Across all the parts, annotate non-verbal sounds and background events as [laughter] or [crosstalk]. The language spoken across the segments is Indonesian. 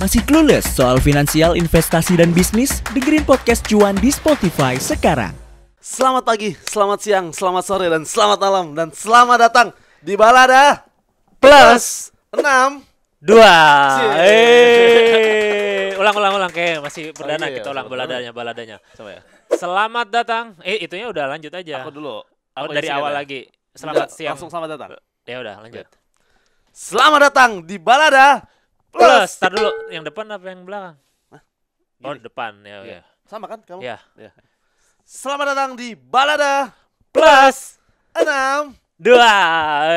Masih clueless soal finansial, investasi, dan bisnis? Dengerin podcast Cuan di Spotify sekarang. Selamat pagi, selamat siang, selamat sore, dan selamat malam. Dan selamat datang di Balada Plus 6 2 eh, Ulang, ulang, ulang. Kayak masih perdana oh, iya, iya kita ulang baladanya, baladanya. Coba ya. Selamat datang. Eh, itunya udah lanjut aja. Aku dulu. Aku oh, dari awal ya. lagi. Selamat Nggak, siang. Langsung selamat datang. Ya udah, lanjut. Selamat datang di Balada plus. Tar dulu, yang depan apa yang belakang? Hah? Oh, depan ya, ya. ya. Sama kan kamu? Ya. ya. Selamat datang di Balada Plus enam dua.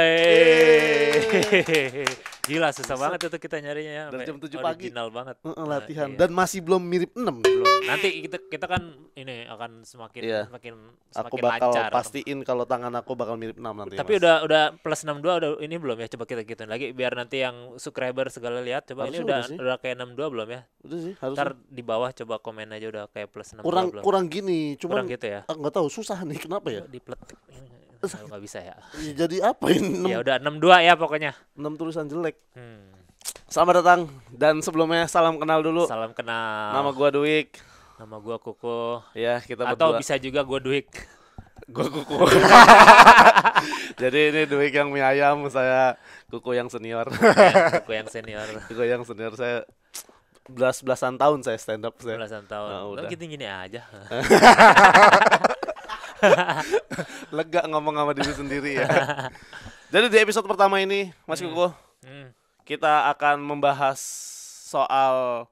Gila susah Bisa. banget itu kita nyarinya ya. Dari jam 7 pagi. Original banget. Uh, uh, latihan iya. dan masih belum mirip 6. Belum. Nanti kita kita kan ini akan semakin yeah. semakin semakin aku bakal lancar. pastiin kalau tangan aku bakal mirip 6 nanti. Tapi mas. udah udah plus 62 udah ini belum ya coba kita gituin lagi biar nanti yang subscriber segala lihat coba harusnya ini udah udah, sih. udah kayak 62 belum ya? Udah sih harus. Ntar di bawah coba komen aja udah kayak plus 62 kurang, belum. Kurang gini, cuma kurang gitu ya. Enggak ah, tahu susah nih kenapa ya? Dipletik. Kalau [laughs] gak bisa ya. Iya, jadi apa ini? [laughs] Ya udah enam dua ya pokoknya. enam tulisan jelek. Hmm. Selamat datang dan sebelumnya salam kenal dulu. Salam kenal. Nama gua Duik. Nama gua Kuku. Ya, kita Atau berdua. bisa juga gua Duik. [laughs] gua Kuku. Jadi ini Duik yang mie ayam, saya Kuku yang senior. ya, kuku yang senior. kuku yang senior saya belas belasan tahun saya stand up saya. Belasan tahun. Nah, Lo gini-gini aja. [laughs] Lega ngomong sama diri sendiri ya. Jadi di episode pertama ini, Mas hmm. Kuku, hmm. kita akan membahas soal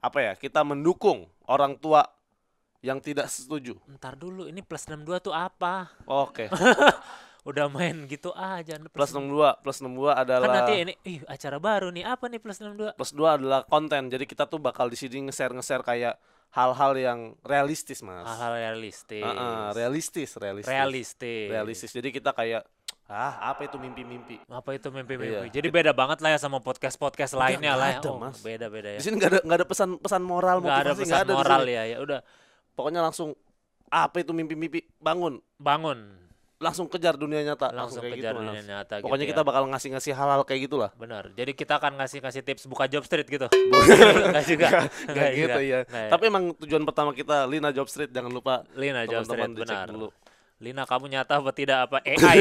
apa ya? Kita mendukung orang tua yang tidak setuju. Ntar dulu, ini plus 62 tuh apa? Oke. Okay. [laughs] Udah main gitu aja. Plus, plus 62, plus 62 adalah Kan nanti ini ih, acara baru nih. Apa nih plus 62? Plus 2 adalah konten. Jadi kita tuh bakal di sini nge-share nge-share kayak hal-hal yang realistis mas hal-hal realistis uh, uh, realistis realistis realistis realistis jadi kita kayak ah apa itu mimpi-mimpi apa itu mimpi-mimpi iya. jadi beda banget lah ya sama podcast podcast lainnya lah ya. ada, oh, mas. beda beda ya di sini nggak ada nggak ada pesan pesan moral nggak ada pesan ada moral ya ya udah pokoknya langsung apa itu mimpi-mimpi bangun bangun langsung kejar dunia nyata langsung, langsung kejar gitu, dunia langsung. nyata gitu pokoknya gitu kita ya. bakal ngasih ngasih halal kayak gitulah benar jadi kita akan ngasih ngasih tips buka job street gitu [laughs] nggak juga nggak, nggak gitu iya. nah, ya nah, tapi emang tujuan pertama kita Lina Job Street jangan lupa Lina teman -teman Job Street benar dulu. Lina kamu nyata apa tidak apa AI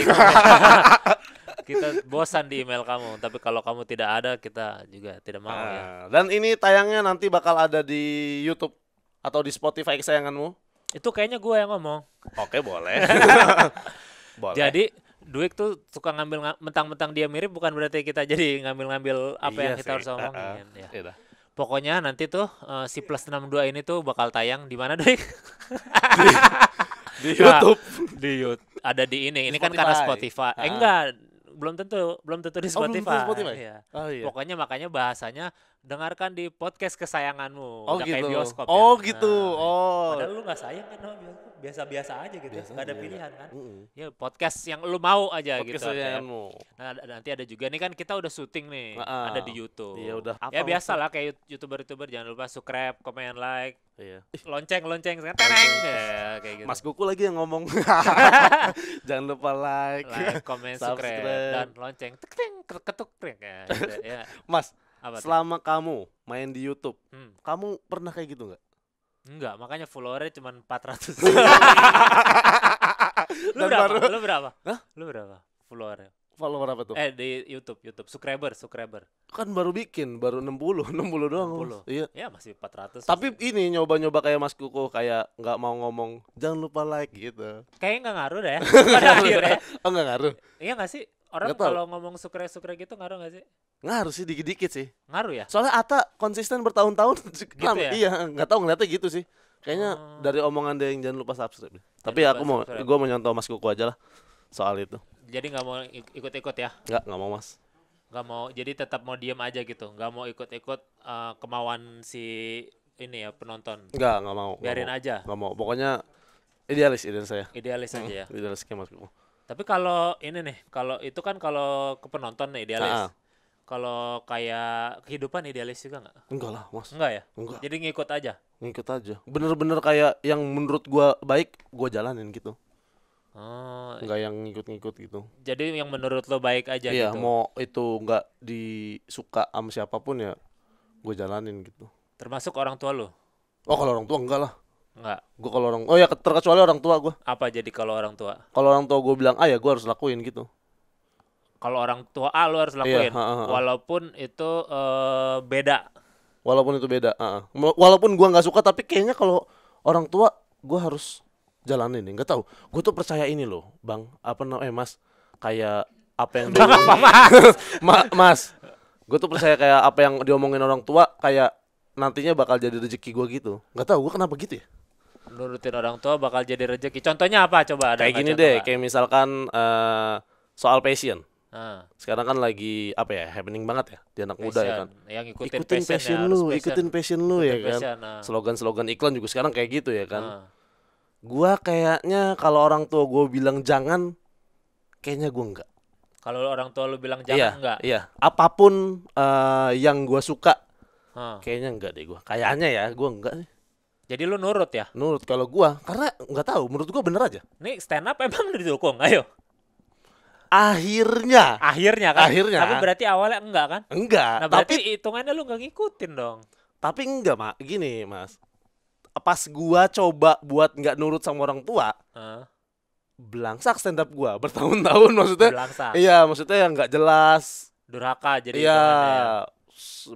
[laughs] [laughs] kita bosan di email kamu tapi kalau kamu tidak ada kita juga tidak mau nah, ya ah, dan ini tayangnya nanti bakal ada di YouTube atau di Spotify kesayanganmu itu kayaknya gue yang ngomong oke boleh boleh. Jadi Duik tuh suka ngambil mentang-mentang dia mirip bukan berarti kita jadi ngambil-ngambil apa iya yang kita harus omongin. Uh, Ya. Iya Pokoknya nanti tuh uh, si plus enam dua ini tuh bakal tayang di mana Duik? [laughs] di, di YouTube. Nah, di YouTube. Ada di ini. Ini di kan karena Spotify. Uh. Eh, enggak, belum tentu belum tentu di Spotify. Oh, belum Spotify. Iya. Oh, iya. Pokoknya makanya bahasanya dengarkan di podcast kesayanganmu, oh, gitu. kayak bioskop. Oh ya. gitu. Nah, iya. oh. Padahal lu gak sayang kan sama bioskop, biasa-biasa aja gitu. Ya. Biasa gak ada iya. pilihan kan. Uh-uh. Ya podcast yang lu mau aja podcast gitu. Kesayanganmu. Nah, nanti ada juga nih kan kita udah syuting nih, uh-uh. ada di YouTube. Iya udah. Ya biasalah kayak youtuber-youtuber jangan lupa subscribe, komen, like Iya. Lonceng, lonceng, tereng. teneng. Ya, kayak gitu. Mas Kuku lagi yang ngomong. [laughs] [laughs] Jangan lupa like, like comment, subscribe, dan lonceng. Tek ketuk ting. Ya, gitu, [laughs] ya. Mas, Apa selama itu? kamu main di YouTube, hmm. kamu pernah kayak gitu nggak? Enggak, makanya followernya cuma 400. lu, berapa? Baru... lu berapa? Hah? Lu berapa followernya? follower apa tuh? Eh di YouTube, YouTube subscriber, subscriber. Kan baru bikin, baru 60, 60 [laughs] doang. 60. Mas. Iya. Ya masih 400. Tapi masih. ini nyoba-nyoba kayak Mas Kuku kayak nggak mau ngomong, jangan lupa like gitu. Kayaknya nggak ngaruh deh. [laughs] Pada ya? akhirnya. Oh nggak ngaruh. Iya nggak sih? Orang kalau ngomong sukre-sukre gitu ngaruh nggak sih? Ngaruh sih dikit-dikit sih. Ngaruh ya? Soalnya Ata konsisten bertahun-tahun [laughs] gitu ya? Iya, nggak tahu ngeliatnya gitu sih. Kayaknya hmm. dari omongan dia yang jangan lupa subscribe. Jangan Tapi lupa aku mau gue mau nyontoh Mas Kuku aja lah soal itu jadi nggak mau ikut-ikut ya? Nggak, nggak mau mas. Nggak mau, jadi tetap mau diem aja gitu, nggak mau ikut-ikut uh, kemauan si ini ya penonton. Nggak, nggak mau. Biarin gak aja. Nggak mau, pokoknya idealis idealis saya. Idealis aja ya. [laughs] Idealis kayak mas. Tapi kalau ini nih, kalau itu kan kalau ke penonton nih idealis. Nah, kalau kayak kehidupan idealis juga nggak? Enggak lah, mas. Enggak ya? Enggak. Jadi ngikut aja. Ngikut aja. Bener-bener kayak yang menurut gue baik, gue jalanin gitu. Oh, nggak iya. yang ngikut-ngikut gitu. Jadi yang menurut lo baik aja iya, gitu. mau itu nggak disuka sama siapapun ya, gue jalanin gitu. Termasuk orang tua lo? Oh, kalau orang tua enggak lah. Enggak. Gue kalau orang Oh ya, terkecuali orang tua gue. Apa jadi kalau orang tua? Kalau orang tua gue bilang ah, ya gue harus lakuin gitu. Kalau orang tua ah, lo harus iya, lakuin. Iya, ha, ha, ha. Walaupun itu uh, beda. Walaupun itu beda, ha. Walaupun gue nggak suka tapi kayaknya kalau orang tua gue harus jalan ini nggak tahu gue tuh percaya ini loh bang apa namanya eh, mas kayak apa yang bang [laughs] apa mas [laughs] Ma mas gue tuh percaya kayak apa yang diomongin orang tua kayak nantinya bakal jadi rezeki gue gitu nggak tahu gue kenapa gitu ya nurutin orang tua bakal jadi rezeki contohnya apa coba ada kayak gini deh apa? kayak misalkan uh, soal passion ah. Sekarang kan lagi apa ya happening banget ya di anak muda ya kan. Yang ikutin, ikutin passion, passion lu, passion. ikutin passion lu ikutin ya kan. passion, kan. Slogan-slogan iklan juga sekarang kayak gitu ya kan. Ah. Gua kayaknya kalau orang tua gue bilang jangan, kayaknya gue enggak. Kalau orang tua lu bilang iya, jangan iya, enggak? Iya. Apapun uh, yang gue suka, hmm. kayaknya enggak deh gue. Kayaknya ya, gue enggak sih. Jadi lu nurut ya? Nurut kalau gua karena nggak tahu menurut gua bener aja. Nih stand up emang udah didukung, ayo. Akhirnya. Akhirnya kan. Akhirnya. Tapi berarti awalnya enggak kan? Enggak. Nah, berarti tapi hitungannya lu nggak ngikutin dong. Tapi enggak, Mak. Gini, Mas pas gua coba buat nggak nurut sama orang tua uh. belangsak stand up gua [laughs] bertahun-tahun maksudnya belangsak. iya maksudnya yang nggak jelas durhaka jadi iya ya.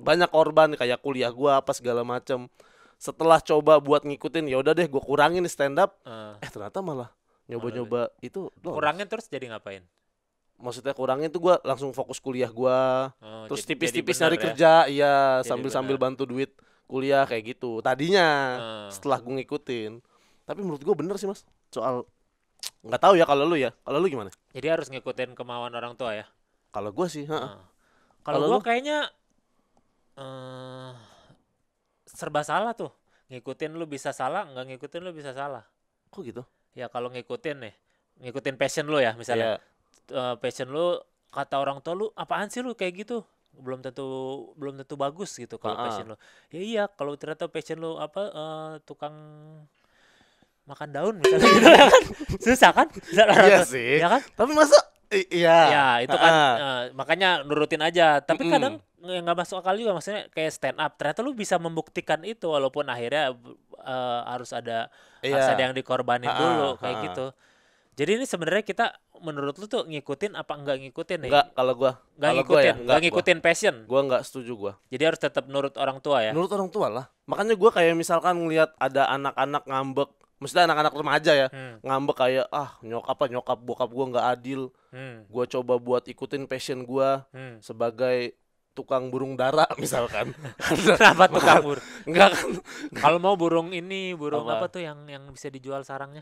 banyak korban kayak kuliah gua apa segala macem setelah coba buat ngikutin ya udah deh gua kurangin stand up uh. eh ternyata malah nyoba-nyoba itu loh. kurangin terus jadi ngapain maksudnya kurangin tuh gua langsung fokus kuliah gua oh, terus tipis-tipis nyari ya? kerja iya sambil-sambil bantu duit kuliah kayak gitu tadinya hmm. setelah gue ngikutin tapi menurut gue bener sih mas soal nggak tahu ya kalau lu ya kalau lu gimana jadi harus ngikutin kemauan orang tua ya kalau gue sih hmm. kalau gue kayaknya uh, serba salah tuh ngikutin lu bisa salah nggak ngikutin lu bisa salah kok gitu ya kalau ngikutin nih ngikutin passion lu ya misalnya yeah. Iya. uh, passion lu kata orang tua lu apaan sih lu kayak gitu belum tentu belum tentu bagus gitu kalau uh -huh. passion lo ya iya kalau ternyata passion lo apa uh, tukang makan daun misalnya gitu ya kan [laughs] susah kan iya sih ya kan tapi masuk iya ya itu kan uh. makanya nurutin aja tapi mm -mm. kadang nggak masuk akal juga maksudnya kayak stand up ternyata lu bisa membuktikan itu walaupun akhirnya uh, harus ada yeah. harus iya. ada yang dikorbanin uh, dulu kayak uh. gitu jadi ini sebenarnya kita menurut lu tuh ngikutin apa enggak ngikutin nih? Ya? Enggak, kalau gua enggak ngikutin, ya, gua ya, enggak, enggak ngikutin gua. passion. Gua enggak setuju gua. Jadi harus tetap nurut orang tua ya. Nurut orang tua lah. Makanya gua kayak misalkan ngelihat ada anak-anak ngambek Maksudnya anak-anak remaja ya hmm. ngambek kayak ah nyokap apa nyokap bokap gua enggak adil, hmm. gue coba buat ikutin passion gua hmm. sebagai tukang burung dara [laughs] misalkan. Kenapa tukang burung? Enggak kan. Kalau mau burung ini, burung apa? apa tuh yang yang bisa dijual sarangnya?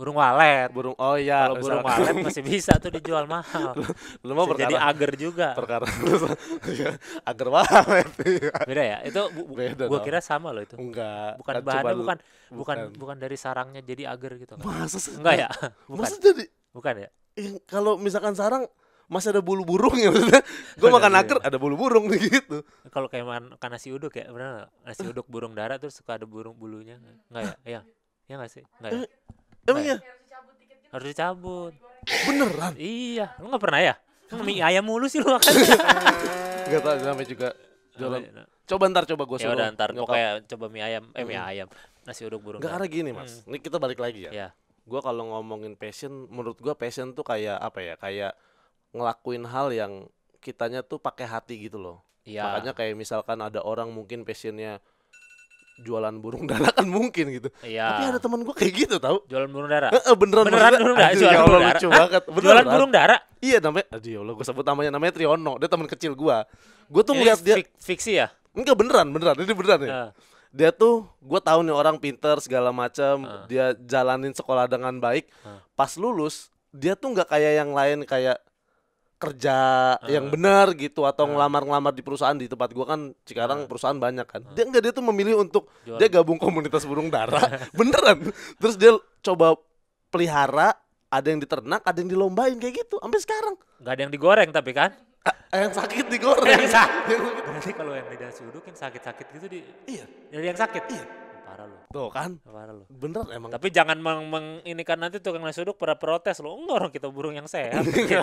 burung walet burung oh iya kalau burung walet masih bisa tuh dijual mahal [laughs] lu mau jadi agar juga perkara [laughs] iya, agar walet [laughs] beda ya itu bu, bu, beda gua dong. kira sama loh itu enggak bukan kan bahannya bukan, bukan bukan bukan dari sarangnya jadi agar gitu kan? masa sih enggak ya bukan. masa jadi bukan ya eh, kalau misalkan sarang masih ada bulu burung ya maksudnya gue makan iya. agar ada bulu burung gitu kalau kayak makan nasi uduk ya benar nasi uduk burung darah terus suka ada burung bulunya enggak ya iya iya gak sih enggak ya eh, Emangnya? Harus dicabut. Beneran? Iya, lu gak pernah ya? [laughs] Mie ayam mulu sih lu makan. [laughs] Gak tau namanya juga jualan. Iya, iya. Coba ntar coba gue ya suruh. Ya udah ntar pokoknya coba mie ayam, eh mie ayam, nasi uduk burung. Gak karena gini mas, mm. ini kita balik lagi ya. Iya. Gue kalau ngomongin passion, menurut gue passion tuh kayak apa ya? Kayak ngelakuin hal yang kitanya tuh pakai hati gitu loh. Iya. Makanya kayak misalkan ada orang mungkin passionnya jualan burung dara kan mungkin gitu. Iya. Tapi ada teman gue kayak gitu tau. Jualan burung dara. Eh, beneran, beneran burung dara. Aduh, jualan ya burung lucu banget. Beneran, jualan burung dara. Iya namanya. Aduh ya Allah gue sebut namanya namanya Triono. Dia teman kecil gue. Gue tuh ngeliat dia. fiksi ya? Enggak beneran beneran. Ini beneran ya. Uh. Dia tuh gue tahu nih orang pinter segala macam. Uh. Dia jalanin sekolah dengan baik. Uh. Pas lulus dia tuh nggak kayak yang lain kayak kerja uh. yang benar gitu atau ngelamar-ngelamar di perusahaan di tempat gua kan sekarang uh. perusahaan banyak kan. Uh. Dia enggak dia tuh memilih untuk Jual. dia gabung komunitas burung darah [laughs] beneran. Terus dia coba pelihara, ada yang diternak, ada yang dilombain kayak gitu sampai sekarang. Enggak ada yang digoreng tapi kan? A yang sakit digoreng. yang sakit. [laughs] Berarti kalau yang di sudut yang sakit-sakit gitu di Iya. Jadi yang sakit. Iya parah lu tuh kan parah lu bener emang tapi jangan meng, meng ini kan nanti tukang nasi uduk pada protes lu enggak orang kita burung yang sehat [laughs] gitu.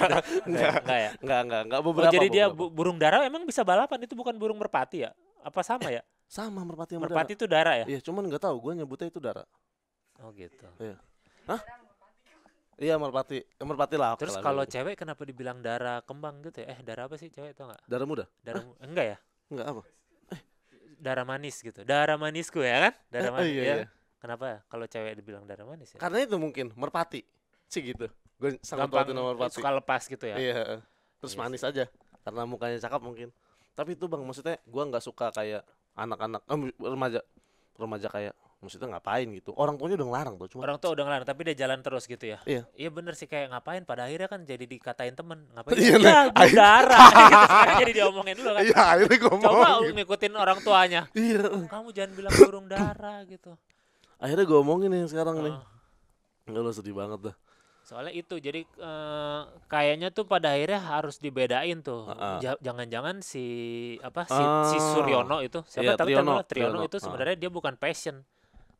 enggak ya enggak enggak enggak oh, beberapa oh, jadi dia bu burung darah emang bisa balapan itu bukan burung merpati ya apa sama ya [laughs] sama merpati sama merpati itu darah ya iya cuman nggak tahu gue nyebutnya itu darah oh gitu iya Hah? Iya merpati, ya, merpati lah. Terus kalau cewek kenapa dibilang darah kembang gitu ya? Eh darah apa sih cewek itu enggak? Darah muda? Darah mu enggak ya? Enggak apa? darah manis gitu. Darah manisku ya kan? Eh, darah oh manis. iya, ya. iya. Kenapa? Ya? Kalau cewek dibilang darah manis ya? Karena itu mungkin merpati. Sih gitu. Gue sangat Gampang, nomor eh, merpati. Suka lepas gitu ya. Iya. Terus iya manis aja. Karena mukanya cakep mungkin. Tapi itu Bang, maksudnya gua nggak suka kayak anak-anak eh, remaja. Remaja kayak maksudnya ngapain gitu orang tuanya udah ngelarang tuh cuma orang tua udah ngelarang tapi dia jalan terus gitu ya iya iya bener sih kayak ngapain pada akhirnya kan jadi dikatain temen ngapain iya, nah, ya berdarah [laughs] gitu sekarang jadi diomongin dulu kan iya akhirnya gue coba ngikutin orang tuanya iya kamu jangan bilang burung darah gitu akhirnya gue omongin nih sekarang uh. nih oh. nggak lo sedih banget dah soalnya itu jadi uh, kayaknya tuh pada akhirnya harus dibedain tuh uh -uh. jangan-jangan si apa si, uh. si ah. Suryono itu siapa yeah, tapi Triono, Triono, Triono itu ah. sebenarnya uh. dia bukan passion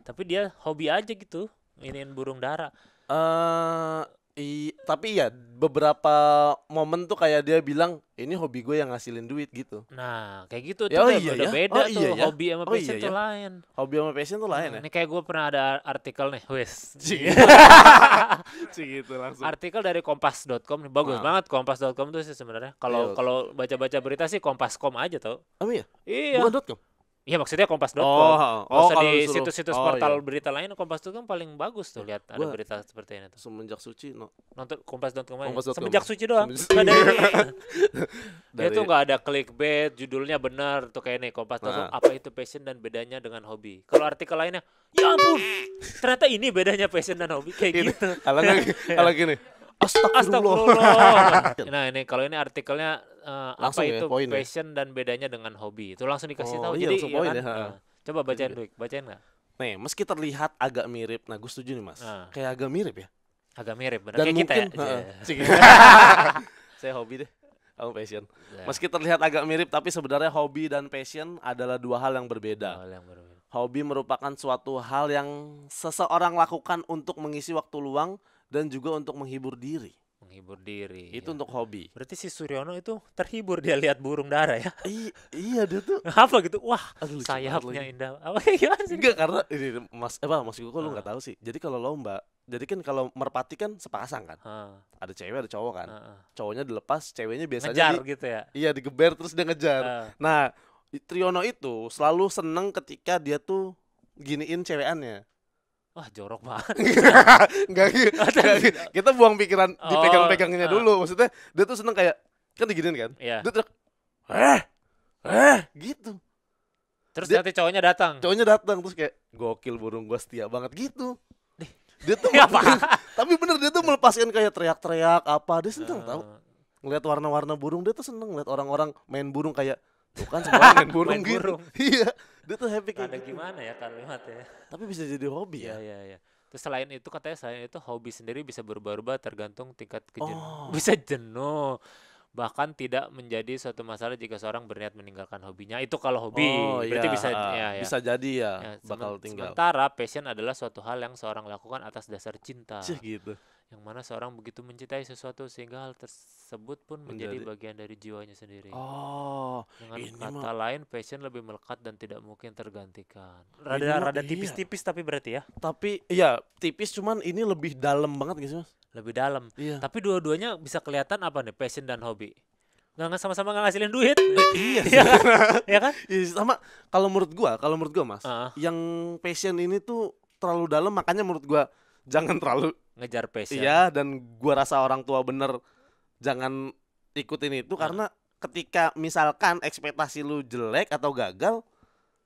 tapi dia hobi aja gitu iniin burung dara eh uh, i, tapi ya beberapa momen tuh kayak dia bilang ini hobi gue yang ngasilin duit gitu nah kayak gitu ya, tuh oh iya, udah ya? beda oh, iya, tuh ya? hobi sama oh, passion iya, tuh ya? lain hobi sama passion tuh lain hmm, ya ini kayak gue pernah ada artikel nih wes [laughs] [laughs] gitu langsung artikel dari kompas.com nih bagus nah. banget kompas.com tuh sih sebenarnya kalau iya. kalau baca-baca berita sih kompas.com aja tau oh iya iya bukan .com Iya maksudnya kompas.com. Oh, oh, oh kalau di situs-situs oh, portal iya. berita lain kan paling bagus tuh lihat ada berita seperti ini tuh. Semenjak suci no. nonton kompas.com. Kompas semenjak suci doang. Semenjak... ada [laughs] Dari... Itu nggak ada clickbait, judulnya benar tuh kayak nih kompas.com nah. apa itu passion dan bedanya dengan hobi. Kalau artikel lainnya, ya ampun. ternyata ini bedanya passion dan hobi kayak ini, gitu. Kalau [laughs] gini, astagfirullah. astagfirullah. nah, ini kalau ini artikelnya uh, apa ya, itu poin ya? passion ya. dan bedanya dengan hobi. Itu langsung dikasih oh, tahu. Iya, Jadi iya kan, ya. Eh, coba bacain duit bacain nggak? Nih, meski terlihat agak mirip, nah gue setuju nih mas, uh. kayak agak mirip ya. Agak mirip, benar. Dan kayak mungkin, kita ya. Uh, [laughs] Saya hobi deh. Aku passion. Yeah. Meski terlihat agak mirip, tapi sebenarnya hobi dan passion adalah dua hal yang berbeda. Hal yang berbeda. Hobi merupakan suatu hal yang seseorang lakukan untuk mengisi waktu luang dan juga untuk menghibur diri menghibur diri. Itu ya. untuk hobi. Berarti si Suryono itu terhibur dia lihat burung dara ya? [laughs] I iya dia tuh. [laughs] apa gitu? Wah, Aduh, sayapnya indah. Apa ya, gimana sih? Enggak karena ini Mas apa Mas gue kok lu nggak ah. tahu sih. Jadi kalau lomba, jadi kan kalau merpati kan sepasang kan. Ha. Ah. Ada cewek ada cowok kan. Ha ah. Cowoknya dilepas, ceweknya biasanya ngejar di, gitu ya. Iya, digeber terus dia ngejar. Ha. Nah, Triono itu selalu seneng ketika dia tuh giniin cewekannya wah jorok banget [laughs] Gak gitu kita buang pikiran oh, dipegang-pegangnya uh, dulu maksudnya dia tuh seneng kayak kan diginin kan yeah. dia tuh eh eh gitu terus dia, nanti cowoknya datang cowoknya datang terus kayak gokil burung gua setia banget gitu dia tuh apa? [laughs] Iya, tapi bener dia tuh melepaskan kayak teriak-teriak apa dia seneng uh. tau ngeliat warna-warna burung dia tuh seneng ngeliat orang-orang main burung kayak Bukan semua [laughs] main burung, gitu burung. [laughs] Iya. Dia tuh happy kayak Ada gitu. gimana ya kalimatnya. Tapi bisa jadi hobi iya, ya. Iya, iya, iya. Terus selain itu katanya selain itu hobi sendiri bisa berubah-ubah tergantung tingkat kejenuh. Oh. [laughs] Bisa jenuh. Bahkan tidak menjadi suatu masalah jika seorang berniat meninggalkan hobinya. Itu kalau hobi, oh, iya. berarti bisa, bisa ah, ya, ya. Bisa jadi ya, ya bakal sementara, tinggal. Sementara passion adalah suatu hal yang seorang lakukan atas dasar cinta. Cih gitu yang mana seorang begitu mencintai sesuatu sehingga hal tersebut pun menjadi, menjadi bagian dari jiwanya sendiri. Oh, dengan ini kata mah. lain passion lebih melekat dan tidak mungkin tergantikan. Rada ini rada iya. tipis-tipis iya. tapi berarti ya. Tapi iya, tipis cuman ini lebih dalam banget guys, Mas. Lebih dalam. Iya. Tapi dua-duanya bisa kelihatan apa nih, passion dan hobi. Nggak sama-sama nggak ngasilin duit. iya. [laughs] Iya kan? Iya kan? Iya, sama kalau menurut gua, kalau menurut gua Mas, uh. yang passion ini tuh terlalu dalam makanya menurut gua jangan terlalu ngejar passion. Ya. Iya, dan gua rasa orang tua bener jangan ikutin itu nah. karena ketika misalkan ekspektasi lu jelek atau gagal,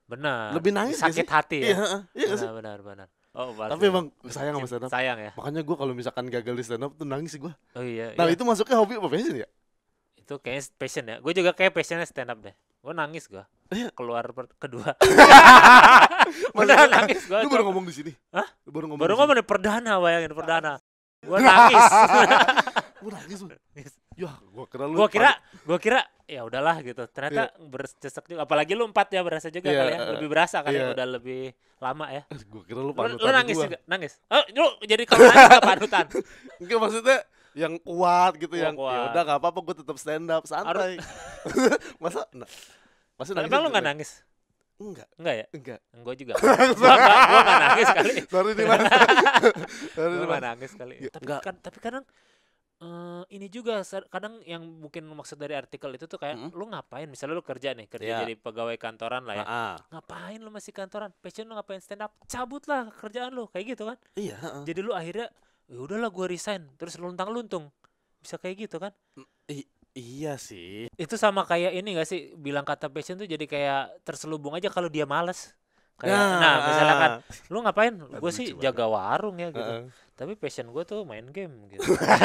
benar. Lebih nangis sakit hati ya. Iya, iya benar, benar, benar. Oh, Tapi emang sayang sama stand up. Sayang ya. Makanya gue kalau misalkan gagal di stand up tuh nangis gue. Oh iya. Nah iya. itu masuknya hobi apa passion ya? Itu kayaknya passion ya. Gue juga kayak passionnya stand up deh. Gue nangis gue. Iya. keluar kedua. Mana [laughs] nangis gue. Lu baru ngomong di sini? Hah? Lu baru ngomong. Baru ngomong di perdana bayangin perdana. Gue nangis. gue [laughs] nangis Ya, gue kira lu. Gue kira, gua kira ya udahlah gitu. Ternyata yeah. bercesek juga. Apalagi lu empat ya berasa juga yeah, kali ya. Lebih berasa kali yeah. Iya. udah lebih lama ya. Gue kira lu panutan. Lu, lu nangis gua. juga, nangis. Oh, lu jadi kalau nangis gak panutan. [laughs] Enggak maksudnya yang kuat gitu, yang ya udah gak apa-apa gue tetap stand up santai. Masa nah, Maksudnya Emang lu gak kan? nangis? Enggak. Enggak ya? Enggak. Gue juga. [laughs] gue gak, nangis kali. Sorry nih mas. Sorry nangis kali. Ya, tapi, kan, tapi kadang uh, ini juga kadang yang mungkin maksud dari artikel itu tuh kayak hmm? lu ngapain misalnya lu kerja nih kerja yeah. jadi pegawai kantoran lah ya uh-uh. ngapain lu masih kantoran passion lu ngapain stand up cabut lah kerjaan lu kayak gitu kan iya jadi lu akhirnya ya udahlah gue resign terus lu luntang luntung bisa kayak gitu kan mm, I- iya. Iya sih. Itu sama kayak ini gak sih bilang kata passion tuh jadi kayak terselubung aja kalau dia males. Kayak, nah, nah misalnya kan ah. lu ngapain? Gue sih jaga warung ya gitu. Uh -uh. Tapi passion gue tuh main game gitu.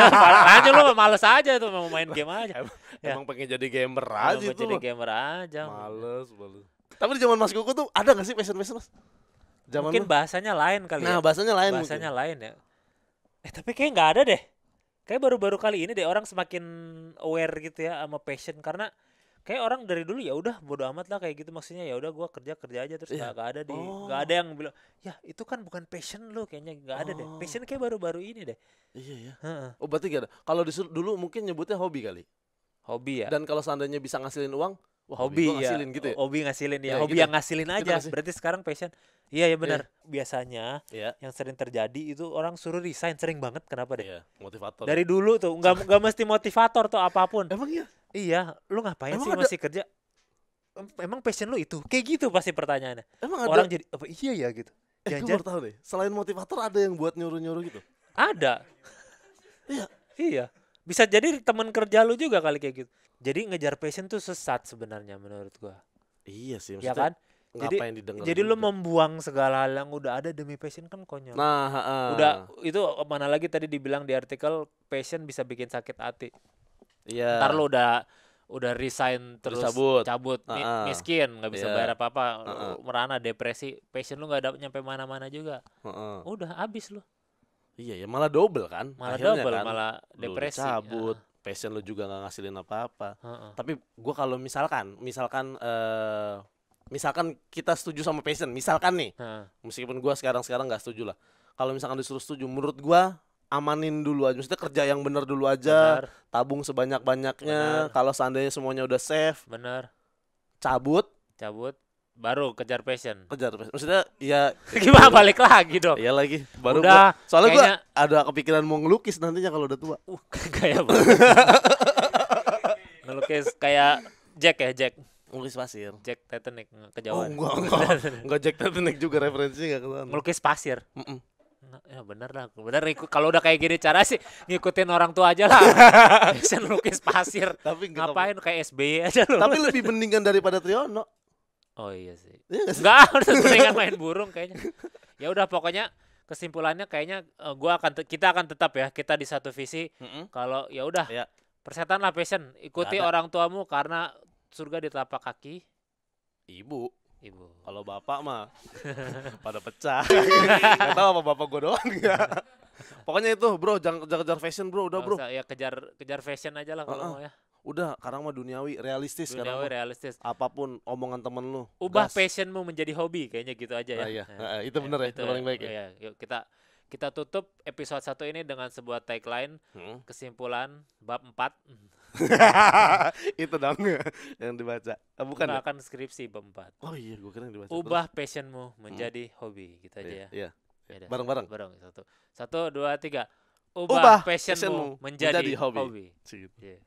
[laughs] aja lu males aja tuh mau main game aja. ya. emang pengen jadi gamer aja tuh. jadi gamer aja. Males, males. Tapi di zaman Mas Koko tuh ada gak sih passion-passion Mas? Zaman mungkin bahasanya lain kali nah, ya. Nah, bahasanya lain Bahasanya mungkin. lain ya. Eh, tapi kayak nggak ada deh kayak baru-baru kali ini deh orang semakin aware gitu ya sama passion karena kayak orang dari dulu ya udah bodo amat lah kayak gitu maksudnya ya udah gua kerja kerja aja terus yeah. gak, ada di oh. gak ada yang bilang ya itu kan bukan passion lo kayaknya gak ada deh oh. passion kayak baru-baru ini deh iya ya Heeh. oh berarti gak ada kalau disuruh dulu mungkin nyebutnya hobi kali hobi ya dan kalau seandainya bisa ngasilin uang Wah, hobi, hobi ya, gitu ya. Hobi ngasilin ya, ya hobi gitu. yang ngasilin gitu aja. Berarti sekarang passion Iya ya benar. Yeah. Biasanya yeah. yang sering terjadi itu orang suruh resign sering banget kenapa deh? yeah. motivator. Dari dulu tuh nggak nggak mesti motivator tuh apapun. Emang iya? Iya, lu ngapain Emang sih ada... masih kerja? Emang passion lu itu? Kayak gitu pasti pertanyaannya. Emang ada... Orang jadi apa iya ya gitu. Eh, gue tahu deh. Selain motivator ada yang buat nyuruh-nyuruh gitu? Ada. iya. Iya. Bisa jadi teman kerja lu juga kali kayak gitu. Jadi ngejar passion tuh sesat sebenarnya menurut gua. Iya sih iya maksudnya. Ya kan? Ngapain jadi, didengar jadi gitu. lu membuang segala hal yang udah ada demi passion kan konyol. Nah, uh. udah itu mana lagi tadi dibilang di artikel passion bisa bikin sakit hati. Iya. Yeah. Ntar lu udah udah resign terus, terus cabut, uh -uh. miskin nggak bisa yeah. bayar apa-apa, uh -uh. merana depresi, passion lu nggak dapat nyampe mana-mana juga. Uh -uh. Udah habis lu. Iya, ya malah double kan. Malah Akhirnya double, kan, malah depresi. cabut. Uh -uh. Passion lu juga nggak ngasilin apa-apa. Uh -uh. Tapi gua kalau misalkan, misalkan uh, misalkan kita setuju sama passion misalkan nih ha. meskipun gue sekarang sekarang nggak setuju lah kalau misalkan disuruh setuju menurut gue amanin dulu aja maksudnya kerja yang bener dulu aja bener. tabung sebanyak banyaknya kalau seandainya semuanya udah safe bener cabut cabut baru kejar passion kejar passion maksudnya ya [laughs] gimana balik lagi dong ya lagi baru udah, gua, soalnya kayaknya... gue ada kepikiran mau ngelukis nantinya kalau udah tua uh [laughs] kayak ya, [laughs] ngelukis kayak Jack ya Jack melukis pasir Jack Titanic kejauhan oh, enggak [laughs] enggak enggak Jack Titanic juga referensinya enggak keluar melukis pasir mm -mm. Nah, ya bener lah bener kalau udah kayak gini cara sih ngikutin orang tua aja lah [laughs] bisa lukis pasir tapi ngapain kayak SBY aja loh tapi lebih mendingan daripada Triono oh iya sih iya enggak [laughs] udah mendingan main burung kayaknya ya udah pokoknya kesimpulannya kayaknya uh, gua akan kita akan tetap ya kita di satu visi mm -hmm. kalau ya udah ya. persetan lah passion ikuti orang tuamu karena surga di telapak kaki? Ibu. Ibu. Kalau bapak mah [laughs] pada pecah. nggak tahu apa bapak gue doang ya. Pokoknya itu bro, jangan kejar-kejar fashion bro, udah bro. Usah, ya kejar kejar fashion aja lah kalau uh -uh. mau ya. Udah, sekarang mah duniawi, realistis Duniawi sekarang realistis. Apapun omongan temen lu. Ubah gas. passionmu menjadi hobi, kayaknya gitu aja ya. nah, iya, nah, ah, itu ya, bener ya, itu, itu paling ya. baik ya. ya. Yuk kita kita tutup episode satu ini dengan sebuah tagline hmm? kesimpulan bab empat [laughs] Itu dong [laughs] yang dibaca. Eh, bukan akan ya? akan skripsi bab empat Oh iya, gue kira yang dibaca. Ubah passionmu hmm? menjadi hmm? hobi gitu aja iya, ya. Iya. Yeah. Ya Bareng-bareng. Bareng. Satu, satu, dua, tiga. Ubah, Ubah passionmu, passionmu menjadi, menjadi hobi. hobi. Yeah.